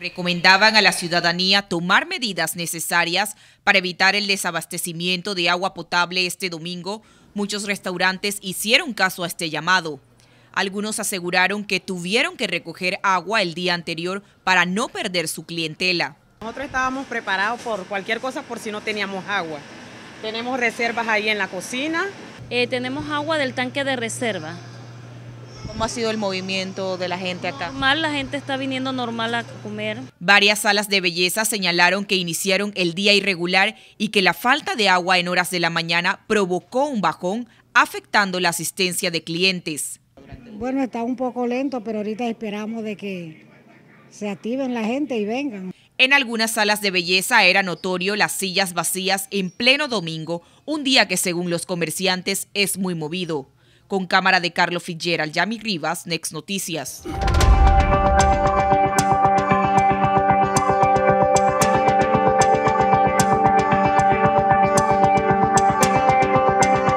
recomendaban a la ciudadanía tomar medidas necesarias para evitar el desabastecimiento de agua potable este domingo, muchos restaurantes hicieron caso a este llamado. Algunos aseguraron que tuvieron que recoger agua el día anterior para no perder su clientela. Nosotros estábamos preparados por cualquier cosa por si no teníamos agua. Tenemos reservas ahí en la cocina. Eh, tenemos agua del tanque de reserva ¿Cómo ha sido el movimiento de la gente acá? Normal, la gente está viniendo normal a comer. Varias salas de belleza señalaron que iniciaron el día irregular y que la falta de agua en horas de la mañana provocó un bajón, afectando la asistencia de clientes. Bueno, está un poco lento, pero ahorita esperamos de que se activen la gente y vengan. En algunas salas de belleza era notorio las sillas vacías en pleno domingo, un día que según los comerciantes es muy movido. Con cámara de Carlos Fitzgerald, Yami Rivas, Next Noticias.